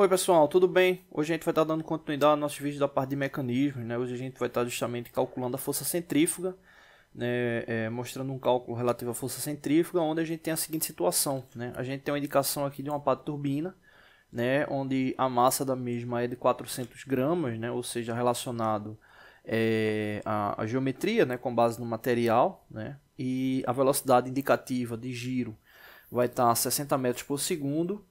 Oi pessoal, tudo bem? Hoje a gente vai estar dando continuidade ao nosso vídeo da parte de mecanismos, né? Hoje a gente vai estar justamente calculando a força centrífuga, né? É, mostrando um cálculo relativo à força centrífuga, onde a gente tem a seguinte situação, né? A gente tem uma indicação aqui de uma parte de turbina, né? Onde a massa da mesma é de 400 gramas, né? Ou seja, relacionado é, à, geometria, né? Com base no material, né? E a velocidade indicativa de giro vai estar a 60 metros por segundo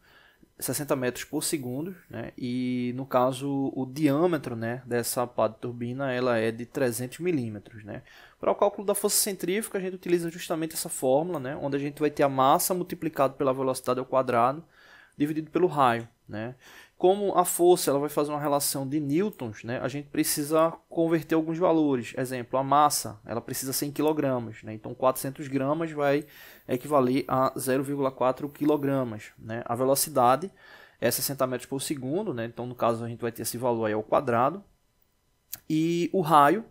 60 metros por segundo, né? E no caso o diâmetro, né, dessa pá de turbina, ela é de 300 milímetros, né? Para o cálculo da força centrífuga a gente utiliza justamente essa fórmula, né, onde a gente vai ter a massa multiplicado pela velocidade ao quadrado dividido pelo raio. Né? Como a força ela vai fazer uma relação de newtons, né? a gente precisa converter alguns valores. Exemplo, a massa ela precisa ser em quilogramas. Né? Então, 400 gramas vai equivaler a 0,4 quilogramas. Né? A velocidade é 60 metros por segundo. Né? Então, no caso, a gente vai ter esse valor aí ao quadrado. E o raio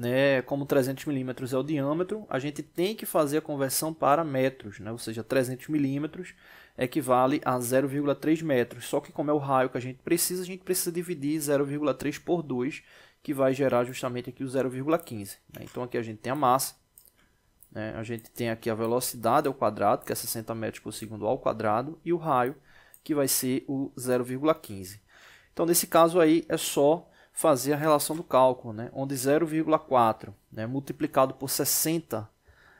né, como 300 milímetros é o diâmetro, a gente tem que fazer a conversão para metros, né, ou seja, 300 milímetros equivale a 0,3 metros. Só que como é o raio que a gente precisa, a gente precisa dividir 0,3 por 2, que vai gerar justamente aqui o 0,15. Né? Então aqui a gente tem a massa, né? a gente tem aqui a velocidade ao quadrado, que é 60 metros por segundo ao quadrado, e o raio, que vai ser o 0,15. Então nesse caso aí é só fazia a relação do cálculo, né? onde 0,4 né? multiplicado por 60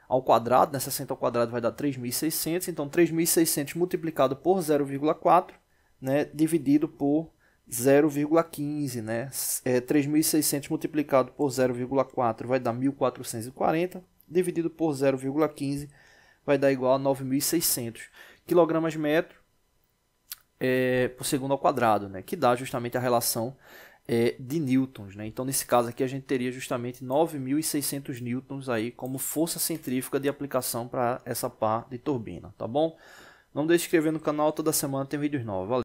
ao quadrado, né? 60 ao quadrado vai dar 3.600, então 3.600 multiplicado por 0,4 né? dividido por 0,15, né? É, 3.600 multiplicado por 0,4 vai dar 1.440, dividido por 0,15 vai dar igual a 9.600 quilogramas metro é, por segundo ao quadrado, né? Que dá justamente a relação é, de newtons. Né? Então, nesse caso aqui, a gente teria justamente 9.600 newtons aí como força centrífuga de aplicação para essa pá de turbina, tá bom? Não deixe de inscrever no canal, toda semana tem vídeos novos. Valeu!